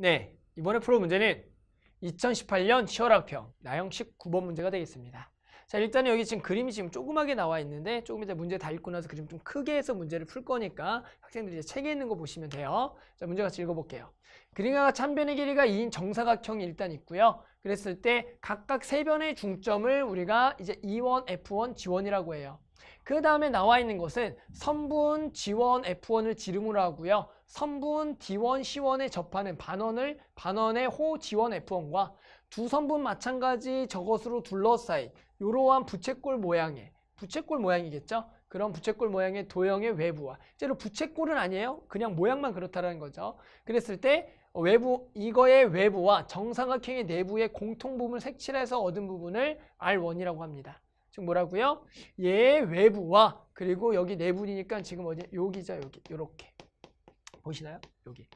네, 이번에 풀어 문제는 2018년 시0 학평 나형 19번 문제가 되겠습니다. 자, 일단은 여기 지금 그림이 지금 조그맣게 나와 있는데 조금 이따 문제 다 읽고 나서 그림 좀 크게 해서 문제를 풀 거니까 학생들이 이제 책에 있는 거 보시면 돼요. 자, 문제 같이 읽어볼게요. 그림과 같이 한 변의 길이가 2인 정사각형이 일단 있고요. 그랬을 때 각각 세 변의 중점을 우리가 이제 E1, F1, G1이라고 해요. 그 다음에 나와 있는 것은 선분 G1, F1을 지름으로 하고요. 선분 D1, C1에 접하는 반원을 반원의 호 G1, F1과 두 선분 마찬가지 저것으로 둘러싸인 이러한 부채꼴 모양의 부채꼴 모양이겠죠? 그런 부채꼴 모양의 도형의 외부와 실제로 부채꼴은 아니에요. 그냥 모양만 그렇다는 거죠. 그랬을 때 외부 이거의 외부와 정사각형의 내부의 공통 부분을 색칠해서 얻은 부분을 R1이라고 합니다. 지 뭐라고요? 얘 예, 외부와 그리고 여기 내부이니까 지금 어디 여기자 여기 이렇게 보시나요? 여기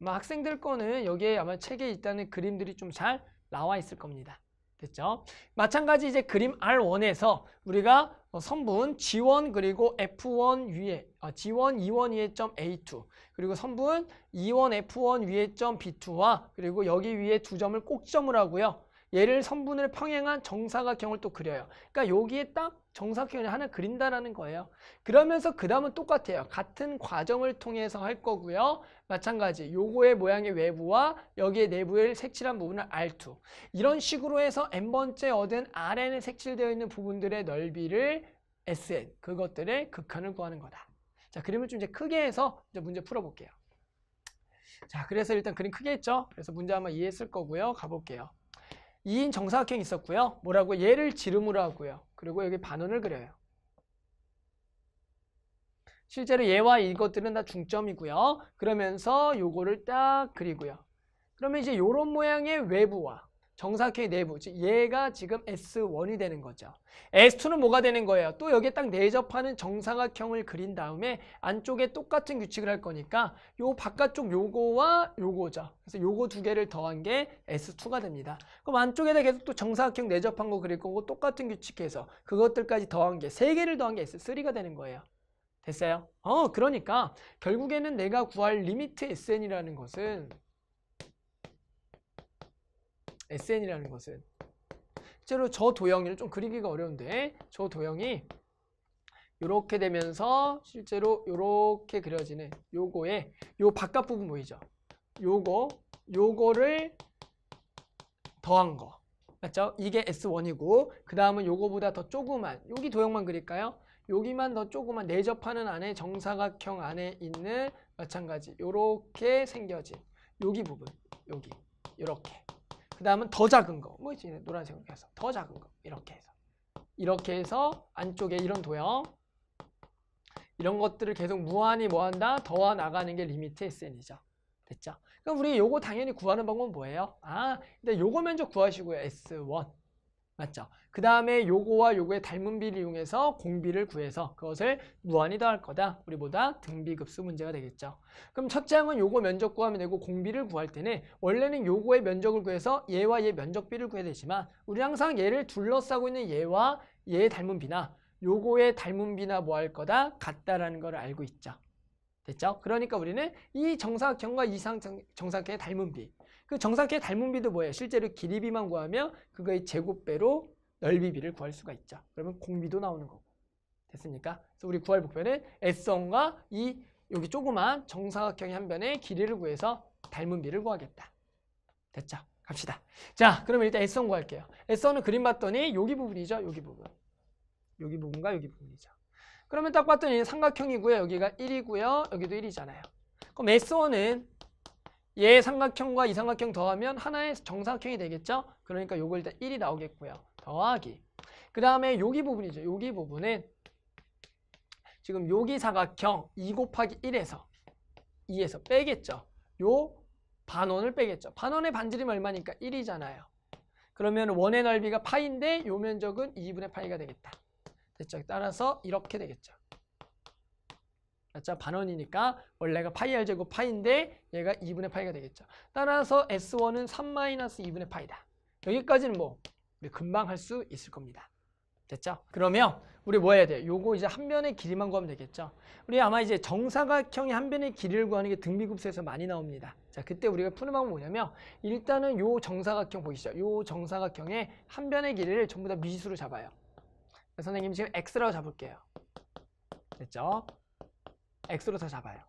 아마 학생들 거는 여기에 아마 책에 있다는 그림들이 좀 잘 나와 있을 겁니다. 됐죠? 마찬가지 이제 그림 R1에서 우리가 어, 선분 G1 그리고 F1 위에 아, G1, 2원 위에 점 A2 그리고 선분 E1, F1 위에 점 B2와 그리고 여기 위에 두 점을 꼭점을 하고요. 얘를 선분을 평행한 정사각형을 또 그려요. 그러니까 여기에 딱 정사각형을 하나 그린다라는 거예요. 그러면서 그 다음은 똑같아요. 같은 과정을 통해서 할 거고요. 마찬가지 요거의 모양의 외부와 여기에 내부의 색칠한 부분을 R2 이런 식으로 해서 n번째 얻은 Rn에 색칠되어 있는 부분들의 넓이를 Sn 그것들의 극한을 구하는 거다. 자 그림을 좀 이제 크게 해서 이제 문제 풀어볼게요. 자 그래서 일단 그림 크게 했죠. 그래서 문제 아마 이해했을 거고요. 가볼게요. 2인 정사각형이 있었고요. 뭐라고? 얘를 지름으로 하고요. 그리고 여기 반원을 그려요. 실제로 얘와 이것들은 다 중점이고요. 그러면서 요거를 딱 그리고요. 그러면 이제 요런 모양의 외부와 정사각형의 내부, 즉 얘가 지금 S1이 되는 거죠. S2는 뭐가 되는 거예요? 또 여기에 딱 내접하는 정사각형을 그린 다음에 안쪽에 똑같은 규칙을 할 거니까 요 바깥쪽 요거와 요거죠. 그래서 요거 두 개를 더한 게 S2가 됩니다. 그럼 안쪽에다 계속 또 정사각형 내접한 거 그릴 거고 똑같은 규칙해서 그것들까지 더한 게 세 개를 더한 게 S3가 되는 거예요. 됐어요? 어, 그러니까 결국에는 내가 구할 리미트 SN이라는 것은 SN이라는 것은 실제로 저 도형을 좀 그리기가 어려운데 저 도형이 이렇게 되면서 실제로 이렇게 그려지는 요거의 요 바깥 부분 보이죠? 요거 요거를 더한 거 맞죠? 이게 S1이고 그 다음은 요거보다 더 조그만 여기 도형만 그릴까요? 여기만 더 조그만 내접하는 안에 정사각형 안에 있는 마찬가지 요렇게 생겨진 여기 부분 여기 요렇게 그 다음은 더 작은 거. 뭐 있지? 노란색으로 해서. 더 작은 거. 이렇게 해서. 이렇게 해서 안쪽에 이런 도형. 이런 것들을 계속 무한히 뭐한다? 더와 나가는 게 리미트 SN이죠. 됐죠? 그럼 우리 요거 당연히 구하는 방법은 뭐예요? 아, 근데 요거 먼저 구하시고요. S1. 맞죠? 그 다음에 요거와 요거의 닮은 비를 이용해서 공비를 구해서 그것을 무한히 더할 거다. 우리보다 등비급수 문제가 되겠죠. 그럼 첫 장은 요거 면적 구하면 되고 공비를 구할 때는 원래는 요거의 면적을 구해서 얘와 얘 면적비를 구해야 되지만 우리 항상 얘를 둘러싸고 있는 얘와 얘의 닮은 비나 요거의 닮은 비나 뭐 할 거다? 같다라는 걸 알고 있죠. 됐죠? 그러니까 우리는 이 정사각형과 이상 정사각형의 닮은 비. 그 정사각형의 닮은 비도 뭐예요? 실제로 길이비만 구하면 그거의 제곱배로 넓이비를 구할 수가 있죠. 그러면 공비도 나오는 거고. 됐습니까? 그래서 우리 구할 목표는 S형과 이 여기 조그만 정사각형의 한 변의 길이를 구해서 닮은 비를 구하겠다. 됐죠? 갑시다. 자, 그러면 일단 S선 구할게요. S선은 그림 봤더니 여기 부분이죠. 여기 부분. 여기 부분과 여기 부분이죠. 그러면 딱 봤더니 삼각형이고요. 여기가 1이고요. 여기도 1이잖아요. 그럼 S1은 얘 삼각형과 이 삼각형 더하면 하나의 정사각형이 되겠죠? 그러니까 요걸 일단 1이 나오겠고요. 더하기. 그 다음에 여기 부분이죠. 여기 부분은 지금 여기 사각형 2 곱하기 1에서 2에서 빼겠죠. 요 반원을 빼겠죠. 반원의 반지름 얼마니까 1이잖아요. 그러면 원의 넓이가 파인데 요 면적은 2분의 파이가 되겠다. 됐죠? 따라서 이렇게 되겠죠. 맞죠? 그렇죠? 반원이니까 원래가 파이 r제곱 파인데 얘가 2분의 파이가 되겠죠. 따라서 S1은 3-2분의 파이다. 여기까지는 뭐 우리 금방 할 수 있을 겁니다. 됐죠? 그러면 우리 뭐 해야 돼요? 요거 이제 한 변의 길이만 구하면 되겠죠? 우리 아마 이제 정사각형의 한 변의 길이를 구하는 게 등비급수에서 많이 나옵니다. 자, 그때 우리가 푸는 방법은 뭐냐면 일단은 요 정사각형 보이시죠? 요 정사각형의 한 변의 길이를 전부 다 미수로 지 잡아요. 선생님 지금 x로 잡을게요. 됐죠? x로 다 잡아요.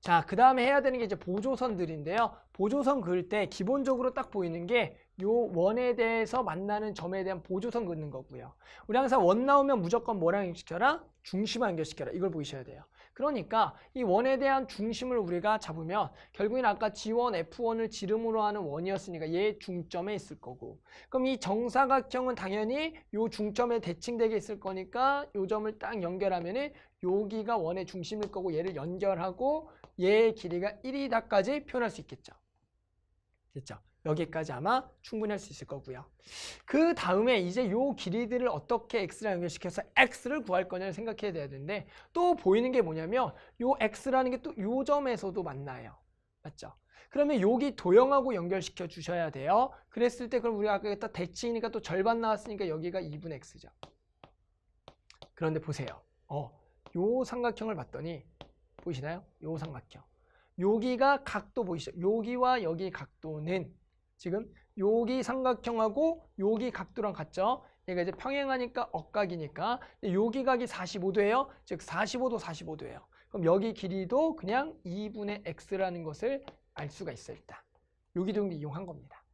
자, 그 다음에 해야 되는 게 이제 보조선들인데요. 보조선 그을 때 기본적으로 딱 보이는 게요 원에 대해서 만나는 점에 대한 보조선 긋는 거고요. 우리 항상 원 나오면 무조건 뭐랑 연결시켜라? 중심을 연결시켜라. 이걸 보이셔야 돼요. 그러니까 이 원에 대한 중심을 우리가 잡으면 결국엔 아까 G1, F1을 지름으로 하는 원이었으니까 얘 중점에 있을 거고 그럼 이 정사각형은 당연히 요 중점에 대칭되게 있을 거니까 요 점을 딱 연결하면 은 여기가 원의 중심일 거고 얘를 연결하고 얘의 길이가 1이다까지 표현할 수 있겠죠. 됐죠? 여기까지 아마 충분히 할 수 있을 거고요. 그 다음에 이제 요 길이들을 어떻게 x랑 연결시켜서 x를 구할 거냐를 생각해야 되는데 또 보이는 게 뭐냐면 요 x라는 게 또 요 점에서도 만나요. 맞죠? 그러면 여기 도형하고 연결시켜 주셔야 돼요. 그랬을 때 그럼 우리가 아까 했다 대칭이니까 또 절반 나왔으니까 여기가 2분 x죠. 그런데 보세요. 어, 요 삼각형을 봤더니 보이시나요? 요 삼각형. 여기가 각도 보이시죠? 여기와 여기 각도는 지금 여기 삼각형하고 여기 각도랑 같죠? 얘가 이제 평행하니까 억각이니까 여기 각이 45도예요. 즉 45도 45도예요. 그럼 여기 길이도 그냥 2분의 x라는 것을 알 수가 있어 일단. 여기 정도 이용한 겁니다.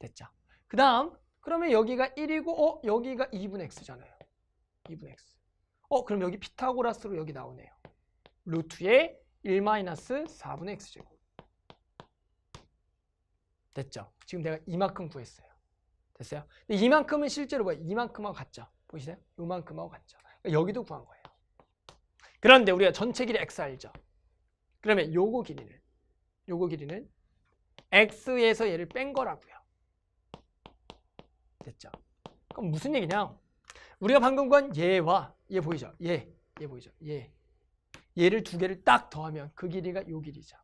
됐죠? 그 다음 그러면 여기가 1이고 어 여기가 2분의 x잖아요. 2분의 x. 어 그럼 여기 피타고라스로 여기 나오네요. 루트의 1-4분의 x제곱. 됐죠? 지금 내가 이만큼 구했어요. 됐어요? 근데 이만큼은 실제로 뭐 이만큼하고 같죠? 보이세요? 이만큼하고 같죠? 그러니까 여기도 구한 거예요. 그런데 우리가 전체 길이 x 알죠? 그러면 요거 길이는 요거 길이는 x에서 얘를 뺀 거라고요. 됐죠? 그럼 무슨 얘기냐? 우리가 방금 구한 얘와 얘 보이죠? 얘, 얘 보이죠? 얘. 얘를 두 개를 딱 더하면 그 길이가 요 길이죠.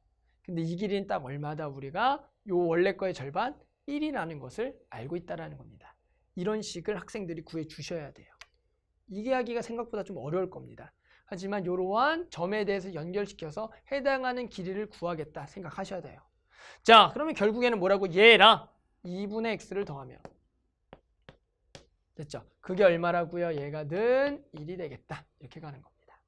근데 이 길이는 딱 얼마다 우리가 요 원래 거의 절반 1이라는 것을 알고 있다는 겁니다. 이런 식을 학생들이 구해 주셔야 돼요. 이게하기가 생각보다 좀 어려울 겁니다. 하지만 이러한 점에 대해서 연결시켜서 해당하는 길이를 구하겠다 생각하셔야 돼요. 자, 그러면 결국에는 뭐라고? 얘랑 2분의 x를 더하면 됐죠? 그게 얼마라고요? 얘가 는 1이 되겠다. 이렇게 가는 겁니다.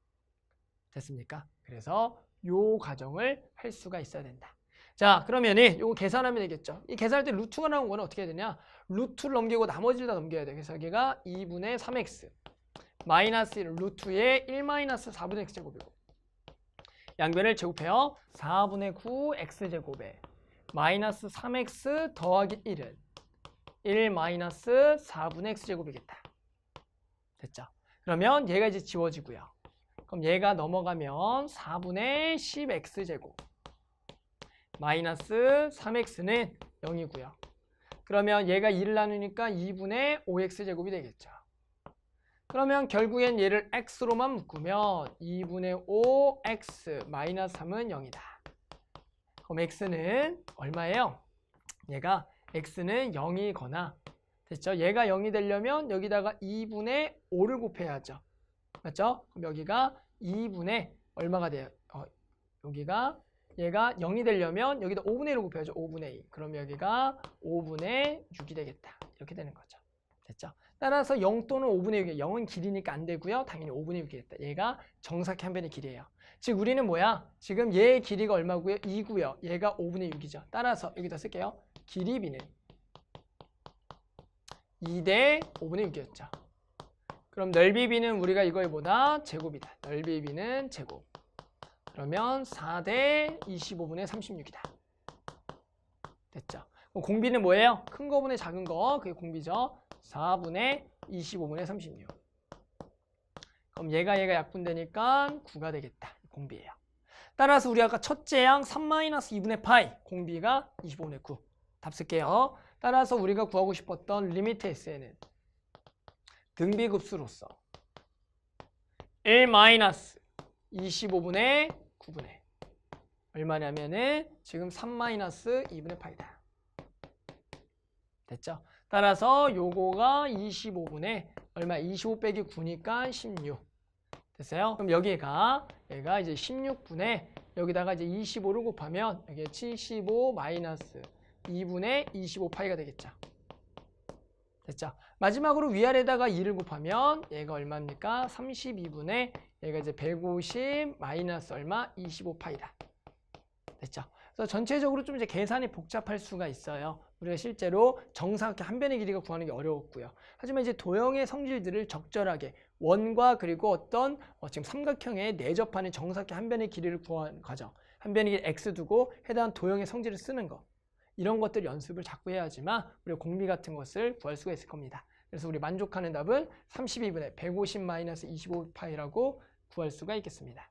됐습니까? 그래서 요 과정을 할 수가 있어야 된다. 자 그러면 이거 계산하면 되겠죠. 이 계산할 때 루트가 나온 거는 어떻게 해야 되냐. 루트를 넘기고 나머지를 다 넘겨야 돼. 그래서 여기가 2분의 3x 마이너스 1 루트의 1 마이너스 4분의 x제곱이고 양변을 제곱해요. 4분의 9 x제곱에 마이너스 3x 더하기 1은 1 마이너스 4분의 x제곱이겠다. 됐죠? 그러면 얘가 이제 지워지고요. 그럼 얘가 넘어가면 4분의 10x제곱 마이너스 3x는 0이고요. 그러면 얘가 2를 나누니까 2분의 5x제곱이 되겠죠. 그러면 결국엔 얘를 x로만 묶으면 2분의 5x 마이너스 3은 0이다. 그럼 x는 얼마예요? 얘가 x는 0이거나 됐죠? 얘가 0이 되려면 여기다가 2분의 5를 곱해야죠. 맞죠? 그럼 여기가 2분의 얼마가 돼요? 어, 여기가 얘가 0이 되려면 여기다 5분의 1로 곱해야죠. 5분의 2. 그럼 여기가 5분의 6이 되겠다. 이렇게 되는 거죠. 됐죠? 따라서 0 또는 5분의 6이 0은 길이니까 안 되고요. 당연히 5분의 6이겠다. 얘가 정사각형 한 변의 길이에요. 즉 우리는 뭐야? 지금 얘의 길이가 얼마고요? 2고요. 얘가 5분의 6이죠. 따라서 여기다 쓸게요. 길이비는 2대 5분의 6이었죠. 그럼 넓이비는 우리가 이거보다 제곱이다. 넓이비는 제곱. 그러면 4대 25분의 36이다. 됐죠? 그럼 공비는 뭐예요? 큰 거분의 작은 거, 그게 공비죠. 4분의 25분의 36. 그럼 얘가 얘가 약분되니까 9가 되겠다. 공비예요. 따라서 우리 아까 첫째 양 3-2분의 파이 공비가 25분의 9. 답 쓸게요. 따라서 우리가 구하고 싶었던 리미트 S에는 등비급수로서 1-25분의 9분의 얼마냐면은 지금 3-2분의 8이다 됐죠? 따라서 요거가 25분의 얼마? 25 빼기 9니까 16. 됐어요? 그럼 여기가 얘가 이제 16분의 여기다가 이제 25를 곱하면 이게 75 2분의 25 파이가 되겠죠. 됐죠? 마지막으로 위아래다가 2를 곱하면 얘가 얼마입니까? 32분의 얘가 이제 150 마이너스 얼마? 25파이다. 됐죠? 그래서 전체적으로 좀 이제 계산이 복잡할 수가 있어요. 우리가 실제로 정사각형 한 변의 길이가 구하는 게 어려웠고요. 하지만 이제 도형의 성질들을 적절하게 원과 그리고 어떤 어 지금 삼각형에 내접하는 정사각형 한 변의 길이를 구하는 과정. 한 변의 길이 x 두고 해당 도형의 성질을 쓰는 것 이런 것들 연습을 자꾸 해야지만 우리 공비 같은 것을 구할 수가 있을 겁니다. 그래서 우리 만족하는 답은 32분의 150-25파이라고 구할 수가 있겠습니다.